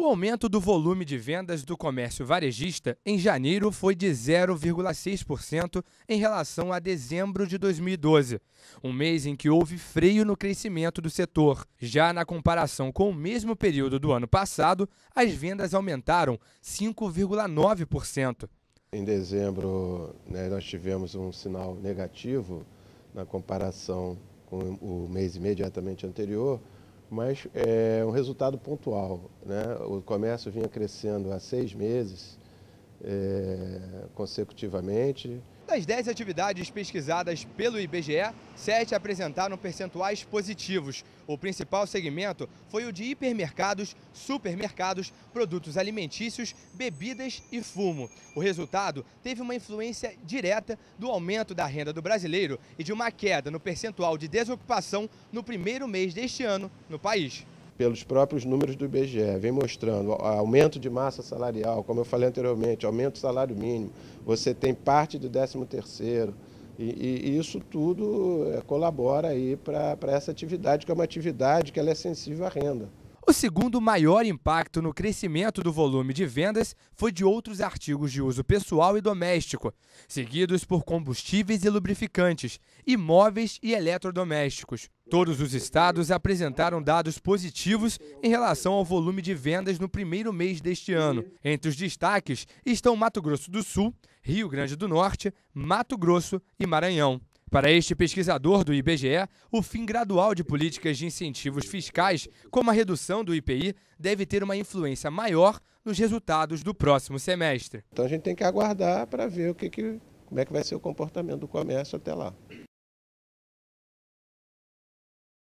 O aumento do volume de vendas do comércio varejista em janeiro foi de 0,6% em relação a dezembro de 2012, um mês em que houve freio no crescimento do setor. Já na comparação com o mesmo período do ano passado, as vendas aumentaram 5,9%. Em dezembro, né, nós tivemos um sinal negativo na comparação com o mês imediatamente anterior mas é um resultado pontual. Né? O comércio vinha crescendo há seis meses é, consecutivamente. Das 10 atividades pesquisadas pelo IBGE, 7 apresentaram percentuais positivos. O principal segmento foi o de hipermercados, supermercados, produtos alimentícios, bebidas e fumo. O resultado teve uma influência direta do aumento da renda do brasileiro e de uma queda no percentual de desocupação no primeiro mês deste ano no país pelos próprios números do IBGE, vem mostrando aumento de massa salarial, como eu falei anteriormente, aumento do salário mínimo, você tem parte do 13º, e, e isso tudo é, colabora aí para essa atividade, que é uma atividade que ela é sensível à renda. O segundo maior impacto no crescimento do volume de vendas foi de outros artigos de uso pessoal e doméstico, seguidos por combustíveis e lubrificantes, imóveis e eletrodomésticos. Todos os estados apresentaram dados positivos em relação ao volume de vendas no primeiro mês deste ano. Entre os destaques estão Mato Grosso do Sul, Rio Grande do Norte, Mato Grosso e Maranhão. Para este pesquisador do IBGE, o fim gradual de políticas de incentivos fiscais, como a redução do IPI, deve ter uma influência maior nos resultados do próximo semestre. Então a gente tem que aguardar para ver o que, que, como é que vai ser o comportamento do comércio até lá.